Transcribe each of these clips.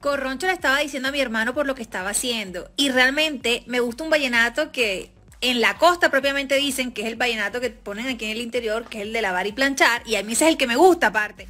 Corroncho le estaba diciendo a mi hermano por lo que estaba haciendo. Y realmente me gusta un vallenato que en la costa propiamente dicen que es el vallenato que ponen aquí en el interior, que es el de lavar y planchar. Y a mí ese es el que me gusta aparte.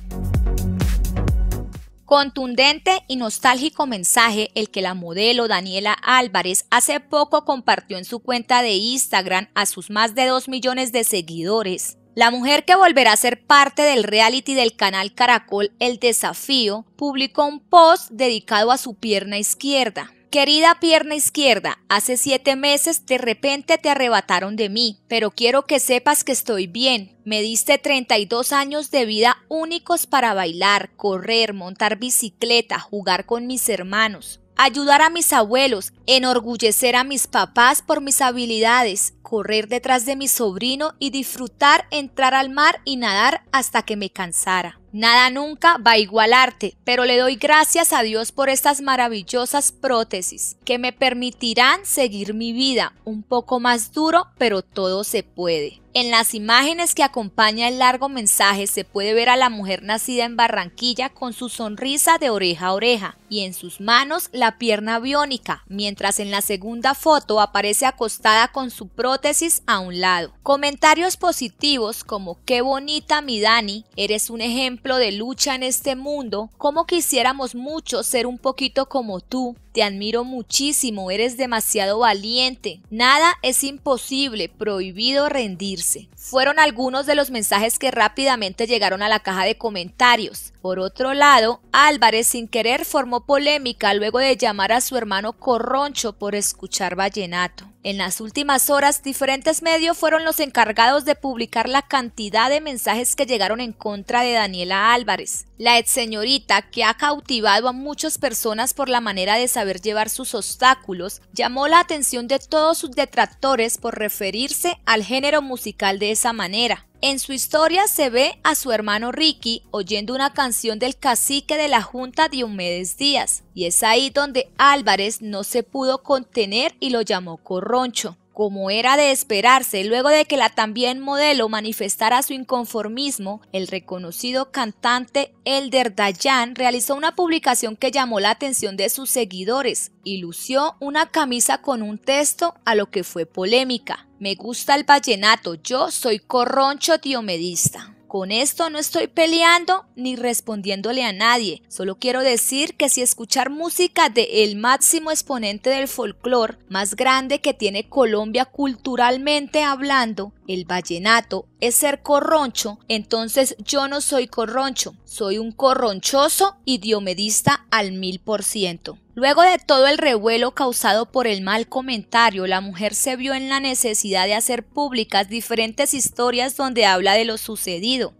Contundente y nostálgico mensaje el que la modelo Daniela Álvarez hace poco compartió en su cuenta de Instagram a sus más de 2 millones de seguidores. La mujer que volverá a ser parte del reality del canal Caracol El Desafío publicó un post dedicado a su pierna izquierda. Querida pierna izquierda, hace siete meses de repente te arrebataron de mí, pero quiero que sepas que estoy bien. Me diste 32 años de vida únicos para bailar, correr, montar bicicleta, jugar con mis hermanos ayudar a mis abuelos, enorgullecer a mis papás por mis habilidades, correr detrás de mi sobrino y disfrutar entrar al mar y nadar hasta que me cansara. Nada nunca va a igualarte, pero le doy gracias a Dios por estas maravillosas prótesis que me permitirán seguir mi vida un poco más duro, pero todo se puede. En las imágenes que acompaña el largo mensaje se puede ver a la mujer nacida en Barranquilla con su sonrisa de oreja a oreja y en sus manos la pierna biónica, mientras en la segunda foto aparece acostada con su prótesis a un lado. Comentarios positivos como qué bonita mi Dani, eres un ejemplo de lucha en este mundo, como quisiéramos mucho ser un poquito como tú, te admiro muchísimo, eres demasiado valiente. Nada es imposible, prohibido rendirse. Fueron algunos de los mensajes que rápidamente llegaron a la caja de comentarios. Por otro lado, Álvarez sin querer formó polémica luego de llamar a su hermano Corroncho por escuchar vallenato. En las últimas horas, diferentes medios fueron los encargados de publicar la cantidad de mensajes que llegaron en contra de Daniela Álvarez, la ex señorita que ha cautivado a muchas personas por la manera de saber llevar sus obstáculos, llamó la atención de todos sus detractores por referirse al género musical de esa manera. En su historia se ve a su hermano Ricky oyendo una canción del cacique de la Junta Diomedes Díaz, y es ahí donde Álvarez no se pudo contener y lo llamó Corroncho. Como era de esperarse, luego de que la también modelo manifestara su inconformismo, el reconocido cantante Elder Dayan realizó una publicación que llamó la atención de sus seguidores y lució una camisa con un texto a lo que fue polémica. Me gusta el vallenato, yo soy corroncho diomedista. Con esto no estoy peleando ni respondiéndole a nadie, solo quiero decir que si escuchar música de el máximo exponente del folclore más grande que tiene Colombia culturalmente hablando, el vallenato, es ser corroncho, entonces yo no soy corroncho, soy un corronchoso idiomedista al mil por ciento. Luego de todo el revuelo causado por el mal comentario, la mujer se vio en la necesidad de hacer públicas diferentes historias donde habla de lo sucedido.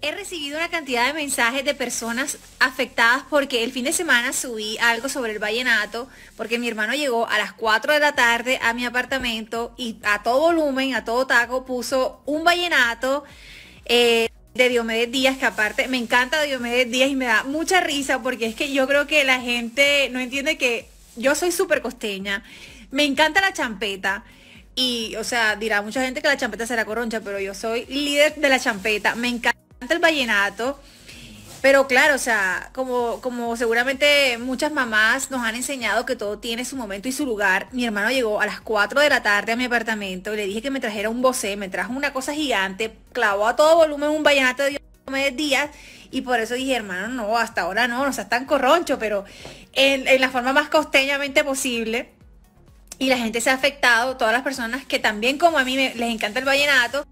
He recibido una cantidad de mensajes de personas afectadas porque el fin de semana subí algo sobre el vallenato, porque mi hermano llegó a las 4 de la tarde a mi apartamento y a todo volumen, a todo taco, puso un vallenato. Eh, de Diomedes Díaz, que aparte me encanta Diomedes Díaz y me da mucha risa porque es que yo creo que la gente no entiende que yo soy súper costeña, me encanta la champeta. Y, o sea, dirá mucha gente que la champeta será coroncha, pero yo soy líder de la champeta. Me encanta el vallenato pero claro, o sea, como, como seguramente muchas mamás nos han enseñado que todo tiene su momento y su lugar, mi hermano llegó a las 4 de la tarde a mi apartamento y le dije que me trajera un bocé, me trajo una cosa gigante, clavó a todo volumen un vallenato de de días, y por eso dije, hermano, no, hasta ahora no, no sea tan corroncho, pero en, la forma más costeñamente posible y la gente se ha afectado, todas las personas que también como a mí les encanta el vallenato,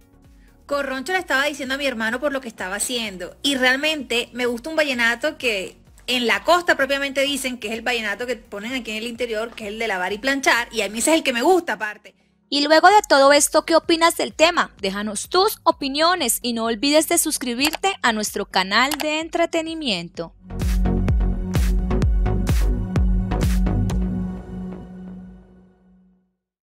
Corroncho le estaba diciendo a mi hermano por lo que estaba haciendo. Y realmente me gusta un vallenato que en la costa propiamente dicen que es el vallenato que ponen aquí en el interior, que es el de lavar y planchar. Y a mí ese es el que me gusta aparte. Y luego de todo esto, ¿qué opinas del tema? Déjanos tus opiniones y no olvides de suscribirte a nuestro canal de entretenimiento.